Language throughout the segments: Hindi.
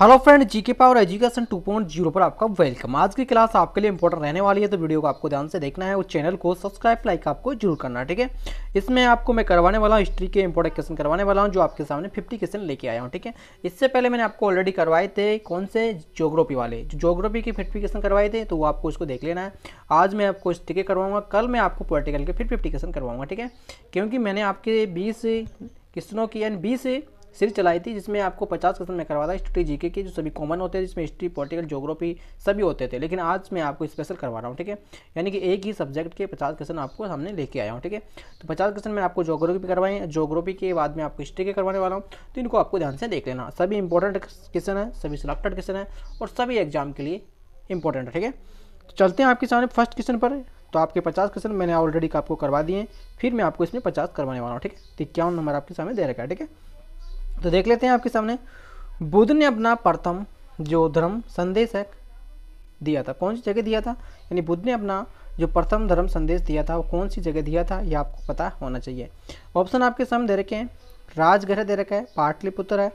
hello friend GK power education 2.0 पर आपका वेलकम आज की क्लास आपके लिए इंपॉर्टेंट रहने वाली है तो वीडियो को आपको ध्यान से देखना है और चैनल को सब्सक्राइब लाइक आपको जरूर करना ठीक है इसमें आपको मैं करवाने वाला हूँ हिस्ट्री के इंपॉर्टेंट क्वेश्चन करवाने वाला हूँ जो आपके सामने फिफ्टी क्वेश्चन लेके आया हूँ ठीक है इससे पहले मैंने आपको ऑलरेडी करवाए थे कौन से जोग्राफी वाले जो जोग्राफी के फिफ्टी क्वेश्चन करवाए थे तो वो आपको उसको देख लेना है आज मैं आपको हिस्ट्री के करवाऊंगा कल मैं आपको पोलिटिकल के फिर फिफ्टी क्वेश्चन करवाऊंगा ठीक है क्योंकि मैंने आपके बीस क्वेश्चनों की एंड बीस सीरीज चलाई थी जिसमें आपको पचास क्वेश्चन में करवा था हिस्ट्री जीके के जो सभी कॉमन होते हैं जिसमें हिस्ट्री पॉलिटिकल जोग्राफी सभी होते थे लेकिन आज मैं आपको स्पेशल करवा रहा हूँ ठीक है यानी कि एक ही सब्जेक्ट के पचास क्वेश्चन आपको सामने लेके आया हूँ ठीक है तो पचास क्वेश्चन मैं आपको जोग्राफी करवाएँ जोग्राफी के बाद में आपको हिस्ट्री के करवाने वाला हूँ तो इनको आपको ध्यान से देख लेना सभी इंपॉर्टेंट क्वेश्चन है सभी सिलेक्टेड क्वेश्चन है और सभी एग्जाम के लिए इंपॉर्टेंट है ठीक है तो चलते हैं आपके सामने फर्स्ट क्वेश्चन पर तो आपके पचास क्वेश्चन मैंने ऑलरेडी आपको करवा दिए फिर मैं आपको इसमें पचास करवाने वाला हूँ ठीक है तो इक्यावन नंबर आपके सामने दे रखा है ठीक है तो देख लेते हैं आपके सामने बुद्ध ने अपना प्रथम जो धर्म संदेश है दिया था कौन सी जगह दिया था यानी बुद्ध ने अपना जो प्रथम धर्म संदेश दिया था वो कौन सी जगह दिया था ये आपको पता होना चाहिए ऑप्शन आपके सामने दे रखे हैं राजगृह दे रखा है पाटलिपुत्र है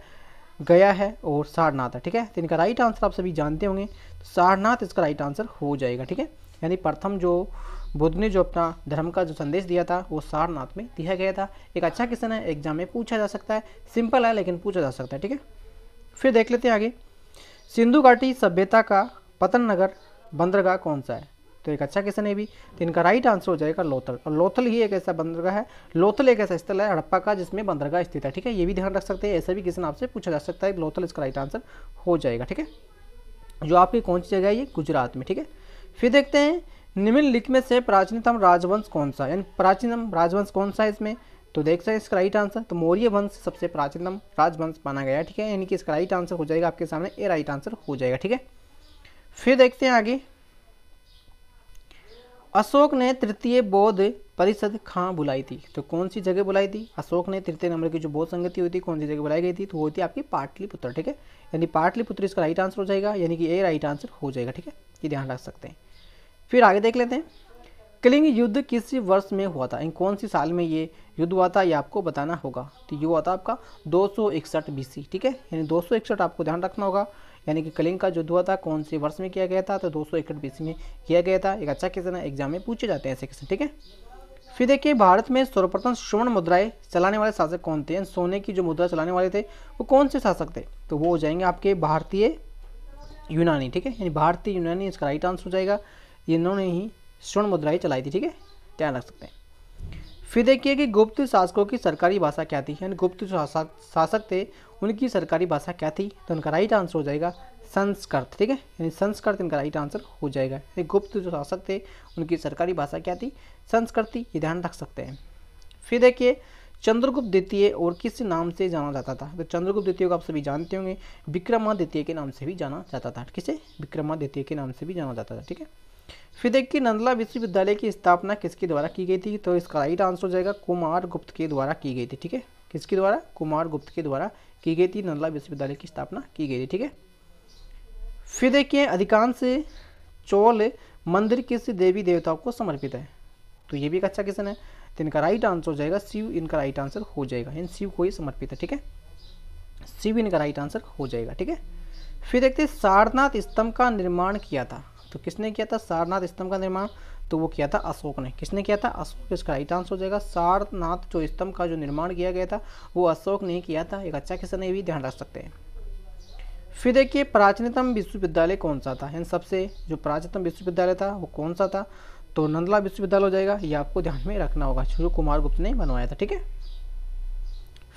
गया है और सारनाथ है ठीक है तो इनका राइट आंसर आप सभी जानते होंगे तो सारनाथ इसका राइट आंसर हो जाएगा ठीक है यानी प्रथम जो बुद्ध ने जो अपना धर्म का जो संदेश दिया था वो सारनाथ में दिया गया था एक अच्छा क्वेश्चन है एग्जाम में पूछा जा सकता है सिंपल है लेकिन पूछा जा सकता है ठीक है फिर देख लेते हैं आगे सिंधु घाटी सभ्यता का पतन नगर बंदरगाह कौन सा है तो एक अच्छा क्वेश्चन है भी तो इनका राइट आंसर हो जाएगा लोथल और लोथल ही एक ऐसा बंदरगाह है लोथल एक ऐसा स्थल है हड़प्पा का जिसमें बंदरगाह स्थित है ठीक है ये भी ध्यान रख सकते हैं ऐसा भी क्वेश्चन आपसे पूछा जा सकता है लोथल इसका राइट आंसर हो जाएगा ठीक है जो आपकी कौन सी जगह है ये गुजरात में ठीक है फिर देखते हैं निम्नलिखित में से प्राचीनतम राजवंश कौन सा यानी प्राचीनतम राजवंश कौन सा है इसमें तो देख सकते हैं इसका राइट आंसर तो मौर्य वंश सबसे प्राचीनतम राजवंश माना गया ठीक है यानी कि इसका राइट आंसर हो जाएगा आपके सामने ए राइट आंसर हो जाएगा ठीक है फिर देखते हैं आगे अशोक ने तृतीय बौद्ध परिषद कहाँ बुलाई थी तो कौन सी जगह बुलाई थी अशोक ने तृतीय नंबर की जो बौद्ध संगति हुई थी कौन सी जगह बुलाई गई थी तो वो थी आपकी पाटलिपुत्र ठीक है यानी पाटलिपुत्र इसका राइट आंसर हो जाएगा यानी कि ए राइट आंसर हो जाएगा ठीक है ये ध्यान रख सकते हैं फिर आगे देख लेते हैं कलिंग युद्ध किस वर्ष में हुआ था इन कौन सी साल में ये युद्ध हुआ था ये आपको बताना होगा तो ये हुआ था आपका दो सौ इकसठ बीसी ठीक है यानी दो सौ इकसठ आपको ध्यान रखना होगा यानी कि कलिंग का युद्ध हुआ था कौन से वर्ष में किया गया था तो दो सौ इकसठ बीसी में किया गया था एक अच्छा क्वेश्चन है एग्जाम में पूछे जाते हैं ऐसे क्वेश्चन ठीक है फिर देखिए भारत में सर्वप्रथम स्वर्ण मुद्राएं चलाने वाले शासक कौन थे सोने की जो मुद्रा चलाने वाले थे वो कौन से शासक थे तो वो हो जाएंगे आपके भारतीय यूनानी ठीक है यानी भारतीय यूनानी इसका राइट आंसर हो जाएगा इन्होंने ही स्वर्ण मुद्रा ही चलाई थी ठीक है ध्यान रख सकते हैं फिर देखिए कि गुप्त शासकों की सरकारी भाषा क्या थी यानी गुप्त शासक शासक थे उनकी सरकारी भाषा क्या थी तो उनका राइट आंसर हो जाएगा संस्कृत ठीक है यानी संस्कृत इनका राइट आंसर हो जाएगा यानी गुप्त जो शासक थे उनकी सरकारी भाषा क्या थी संस्कृत ये ध्यान रख सकते हैं फिर देखिए चंद्रगुप्त द्वितीय और किस नाम से जाना जाता था तो चंद्रगुप्त द्वितीय को आप सभी जानते होंगे विक्रमादित्य के नाम से भी जाना जाता था किसे विक्रमादित्य के नाम से भी जाना जाता था ठीक है फिर देखिए नंदला विश्वविद्यालय की स्थापना किसके द्वारा की गई थी तो इसका राइट आंसर हो जाएगा कुमार गुप्त के द्वारा की गई थी ठीक है किसके द्वारा कुमार गुप्त के द्वारा की गई थी नंदला विश्वविद्यालय की स्थापना की गई थी ठीक है फिर देखिए अधिकांश चोल मंदिर किस देवी देवताओं को समर्पित है तो ये भी एक अच्छा क्वेश्चन है तो इनका राइट आंसर हो जाएगा शिव इनका राइट आंसर हो जाएगा इन शिव को ही समर्पित है ठीक है शिव इनका राइट आंसर हो जाएगा ठीक है फिर देखते सारनाथ स्तंभ का निर्माण किया था तो किसने किया था सारनाथ स्तंभ का निर्माण तो वो किया था अशोक ने किसने किया था अशोक इसका राइट आंसर हो जाएगा सारनाथ जो स्तंभ का जो निर्माण किया गया था वो अशोक ने किया था एक अच्छा क्वेश्चन है भी ध्यान रख सकते हैं फिर देखिए प्राचीनतम विश्वविद्यालय कौन सा था इन सबसे जो प्राचीनतम विश्वविद्यालय था वो कौन सा था तो नंदला विश्वविद्यालय हो जाएगा ये आपको ध्यान में रखना होगा शुरू कुमार गुप्त ने बनवाया था ठीक है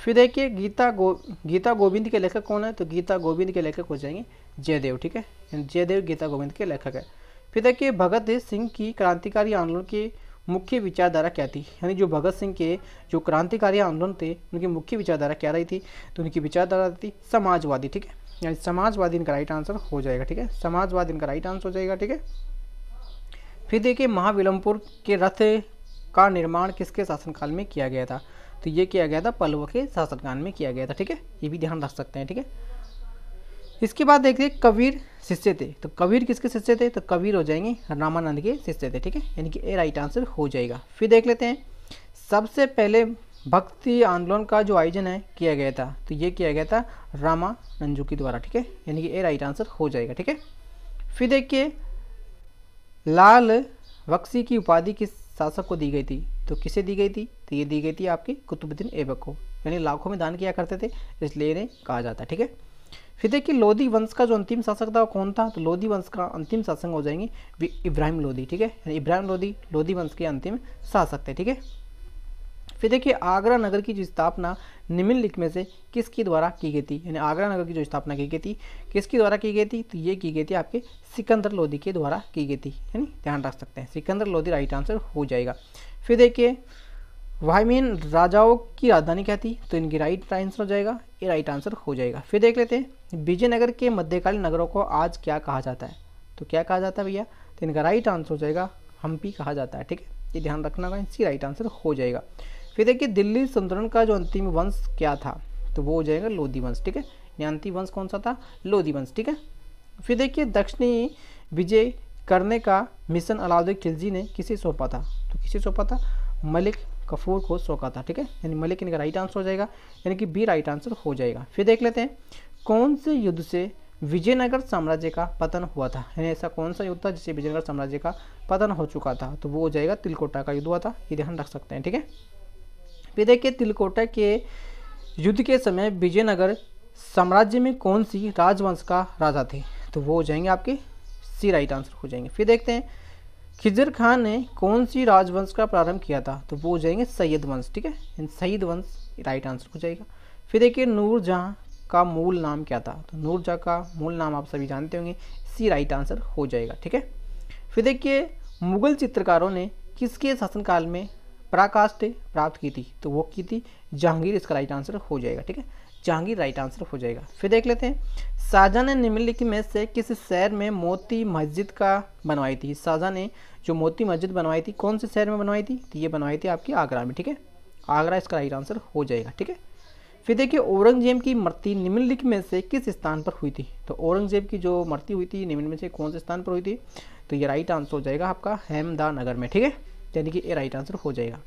फिर देखिए गीता गो गीता गोविंद के लेखक कौन है तो गीता गोविंद के लेखक हो जाएंगे जयदेव ठीक है जयदेव गीता गोविंद के लेखक है फिर देखिए भगत सिंह की क्रांतिकारी आंदोलन की मुख्य विचारधारा क्या थी यानी जो भगत सिंह के जो क्रांतिकारी आंदोलन थे उनकी मुख्य विचारधारा क्या रही थी तो उनकी विचारधारा थी समाजवादी ठीक है यानी समाजवादी इनका राइट आंसर हो जाएगा ठीक है समाजवाद इनका राइट आंसर हो जाएगा ठीक है फिर देखिए महाविलमपुर के रथ का निर्माण किसके शासनकाल में किया गया था तो ये किया गया था पल्लव के शासनकाल में किया गया था ठीक है ये भी ध्यान रख सकते हैं ठीक है इसके बाद हैं कबीर शिष्य थे तो कबीर किसके शिष्य थे तो कबीर हो जाएंगे रामानंद के शिष्य थे ठीक है यानी कि ए राइट आंसर हो जाएगा फिर देख लेते हैं सबसे पहले भक्ति आंदोलन का जो आयोजन है किया गया था तो ये किया गया था रामा के द्वारा ठीक है यानी कि ए राइट आंसर हो जाएगा ठीक है फिर देखिए लाल बक्सी की उपाधि किस शासक को दी गई थी तो किसे दी गई थी तो ये दी गई थी आपकी कुतुबुद्दीन ऐबक को यानी लाखों में दान किया करते थे इसलिए इन्हें कहा जाता है ठीक है फिर देखिए लोधी वंश का जो अंतिम शासक था वो कौन था तो लोधी वंश का अंतिम शासक हो जाएंगे इब्राहिम लोधी ठीक है इब्राहिम लोधी लोधी वंश के अंतिम शासक थे ठीक है फिर देखिए आगरा नगर की जो स्थापना निम्नलिखित में से किसके द्वारा की गई थी यानी आगरा नगर की जो स्थापना की गई थी किसके द्वारा की गई थी तो ये की गई थी आपके सिकंदर लोधी के द्वारा की गई थी यानी ध्यान रख सकते हैं सिकंदर लोधी राइट आंसर हो जाएगा फिर देखिए वाहमीन राजाओं की राजधानी क्या थी तो इनकी राइट आंसर हो जाएगा ये राइट आंसर हो जाएगा फिर देख लेते हैं विजयनगर के मध्यकालीन नगरों को आज क्या कहा जाता है तो क्या कहा जाता है भैया तो इनका राइट आंसर हो जाएगा हम्पी कहा जाता है ठीक है ये ध्यान रखना होगा इनकी राइट आंसर हो जाएगा फिर देखिए दिल्ली सल्तनत का जो अंतिम वंश क्या था तो वो हो जाएगा लोधी वंश ठीक है न्यांती वंश कौन सा था लोधी वंश ठीक है फिर देखिए दक्षिणी विजय करने का मिशन अलाउद्दीन खिलजी ने किसे सौंपा था तो किसे सौंपा था मलिक कफूर को सौंपा था ठीक है यानी मलिक इनका राइट आंसर हो जाएगा यानी कि बी राइट आंसर हो जाएगा फिर देख लेते हैं कौन से युद्ध से विजयनगर साम्राज्य का पतन हुआ था यानी ऐसा कौन सा युद्ध था जिससे विजयनगर साम्राज्य का पतन हो चुका था तो वो हो जाएगा तिलकोटा का युद्ध हुआ था ये ध्यान रख सकते हैं ठीक है पेरे के तिलकोटा के युद्ध के समय विजयनगर साम्राज्य में कौन सी राजवंश का राजा थे तो वो हो जाएंगे आपके सी राइट आंसर हो जाएंगे फिर देखते हैं खिजर खान ने कौन सी राजवंश का प्रारंभ किया था तो वो हो जाएंगे सैयद वंश ठीक है इन सैयद वंश राइट आंसर हो जाएगा फिर देखिए नूरजहाँ का मूल नाम क्या था तो नूरजहाँ का मूल नाम आप सभी जानते होंगे सी राइट आंसर हो जाएगा ठीक है फिर देखिए मुगल चित्रकारों ने किसके शासनकाल में प्राकाष्ठ प्राप्त की थी तो वो की थी जहांगीर इसका राइट आंसर हो जाएगा ठीक है जहांगीर राइट आंसर हो जाएगा फिर देख लेते हैं शाहजहाँ ने निम्नलिखित में से किस शहर में मोती मस्जिद का बनवाई थी शाहजहाँ ने जो मोती मस्जिद बनवाई थी कौन से शहर में बनवाई थी तो ये बनवाई थी आपकी आगरा में ठीक है आगरा इसका राइट आंसर हो जाएगा ठीक है फिर देखिए औरंगजेब की मृत्यु निम्नलिखित में से किस स्थान पर हुई थी तो औरंगजेब की जो मृत्यु हुई थी निम्न में से कौन से स्थान पर हुई थी तो ये राइट आंसर हो जाएगा आपका हेमदा नगर में ठीक है यानी कि ये राइट आंसर हो जाएगा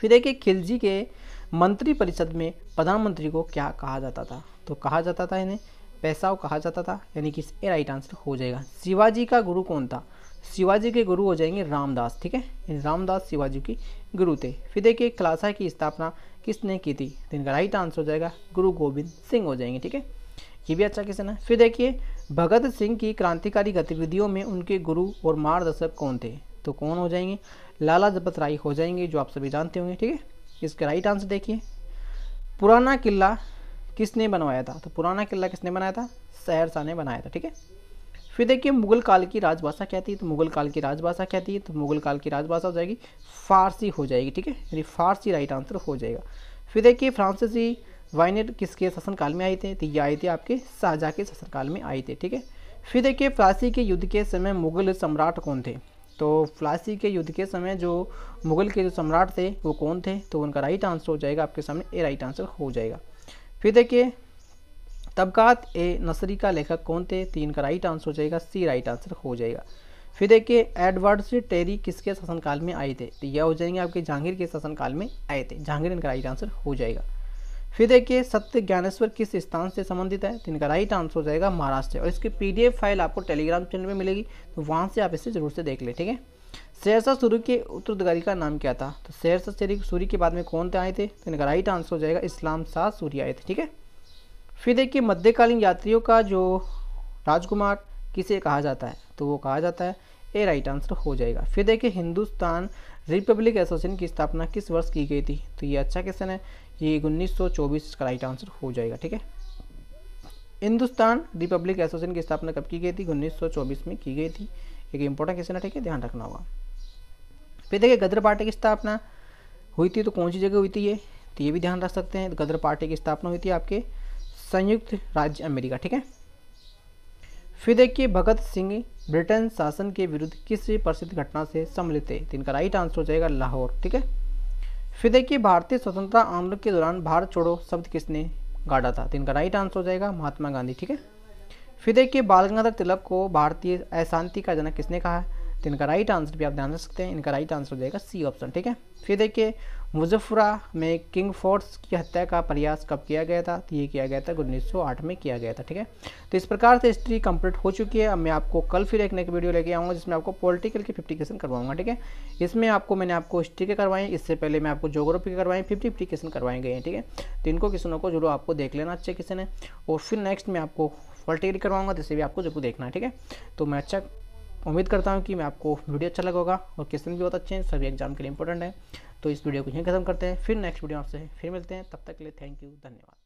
फिर देखिए खिलजी के मंत्रिपरिषद में प्रधानमंत्री को क्या कहा जाता था तो कहा जाता था इन्हें पैसाव कहा जाता था यानी कि ए राइट आंसर हो जाएगा शिवाजी का गुरु कौन था शिवाजी के गुरु हो जाएंगे रामदास ठीक है रामदास शिवाजी के गुरु थे फिर देखिए खलासा की स्थापना किसने की थी तो इनका राइट आंसर हो जाएगा गुरु गोविंद सिंह हो जाएंगे ठीक है ये भी अच्छा क्वेश्चन है फिर देखिए भगत सिंह की क्रांतिकारी गतिविधियों में उनके गुरु और मार्गदर्शक कौन थे तो कौन हो जाएंगे लाला जपत राय हो जाएंगे जो आप सभी जानते होंगे ठीक है इसका राइट आंसर देखिए पुराना किला किसने बनवाया था तो पुराना किला किसने बनाया था सहरसा ने बनाया था ठीक है फिर देखिए मुगल काल की राजभाषा कहती है तो मुगल काल की राजभाषा क्या थी तो मुगल काल की राजभाषा हो जाएगी फारसी हो जाएगी ठीक है यानी फारसी राइट आंसर हो जाएगा फिर देखिए फ्रांसीसी वाइनेट किसके शासनकाल में आए थे तो ये आए थे आपके शाहजहाँ के शासनकाल में आए थे ठीक है फिर देखिए फ्रांसी के युद्ध के समय मुगल सम्राट कौन थे तो फ्लासी के युद्ध के समय जो मुगल के जो सम्राट थे वो कौन थे तो उनका राइट आंसर हो जाएगा आपके सामने ए राइट आंसर हो जाएगा फिर देखिए तबकात ए नसरी का लेखक कौन थे तीन का राइट आंसर हो जाएगा सी राइट आंसर हो जाएगा फिर देखिए एडवर्ड्स टेरी किसके शासनकाल में आए थे तो यह हो जाएंगे आपके जहांगीर के शासनकाल में आए थे जहांगीर इनका राइट आंसर हो जाएगा फिर देखिए सत्य ज्ञानेश्वर किस स्थान से संबंधित है तो इनका राइट आंसर हो जाएगा महाराष्ट्र और इसकी पी फाइल आपको टेलीग्राम चैनल में मिलेगी तो वहाँ से आप इसे जरूर से देख लें ठीक है सहरसा सूर्य के उत्तरधिकारी का नाम क्या था तो शेरशाह सूर्य के बाद में कौन थे आए थे तो इनका राइट आंसर हो जाएगा इस्लाम शाह सूर्य आए थे ठीक है फिर देखिए मध्यकालीन यात्रियों का जो राजकुमार किसे कहा जाता है तो वो कहा जाता है ए राइट आंसर हो जाएगा फिर देखिए हिंदुस्तान रिपब्लिक एसोसिएशन की स्थापना किस वर्ष की गई थी तो ये अच्छा क्वेश्चन है ये उन्नीस का राइट आंसर हो जाएगा ठीक है हिंदुस्तान रिपब्लिक एसोसिएशन की स्थापना कब की गई थी उन्नीस में की गई थी एक इंपॉर्टेंट क्वेश्चन है ठीक है ध्यान रखना होगा फिर देखिए गदर पार्टी की स्थापना हुई थी तो कौन सी जगह हुई थी ये तो ये भी ध्यान रख सकते हैं गदर पार्टी की स्थापना हुई थी आपके संयुक्त राज्य अमेरिका ठीक है फिर देखिए भगत सिंह ब्रिटेन शासन के विरुद्ध किस प्रसिद्ध घटना से सम्मिलित थे तो इनका राइट आंसर हो जाएगा लाहौर ठीक है फिर देखिए भारतीय स्वतंत्रता आंदोलन के दौरान भारत छोड़ो शब्द किसने गाड़ा था तो इनका राइट आंसर हो जाएगा महात्मा गांधी ठीक है फिर देखिए बाल गंगाधर तिलक को भारतीय अशांति का जनक किसने कहा है तो इनका राइट आंसर भी आप ध्यान रख सकते हैं इनका राइट आंसर हो जाएगा सी ऑप्शन ठीक है फिर देखिए मुजफ्फरा में किंग फोर्स की हत्या का प्रयास कब किया गया था तो ये किया गया था उन्नीस में किया गया था ठीक है तो इस प्रकार से हिस्ट्री कंप्लीट हो चुकी है अब मैं आपको कल फिर एक नई वीडियो लेके आऊँगा जिसमें आपको पॉलिटिकल की फिफ्टी क्वेश्चन करवाऊंगा ठीक है इसमें आपको मैंने आपको हिस्ट्री के करवाएं इससे पहले मैं आपको जोग्राफी के करवाएं फिफ्टी फिफ्टी क्वेश्चन करवाए गए हैं ठीक है तो इनको क्वेश्चनों को जरूर आपको देख लेना अच्छे क्वेश्चन है और फिर नेक्स्ट मैं आपको पॉलिटिकल करवाऊंगा जिससे भी आपको जरूर देखना ठीक है तो मैं अच्छा उम्मीद करता हूँ कि मैं आपको वीडियो अच्छा लगा होगा और क्वेश्चन भी बहुत अच्छे हैं सभी एग्जाम के लिए इंपॉर्टेंट है तो इस वीडियो को यहीं खत्म करते हैं फिर नेक्स्ट वीडियो आपसे फिर मिलते हैं तब तक के लिए थैंक यू धन्यवाद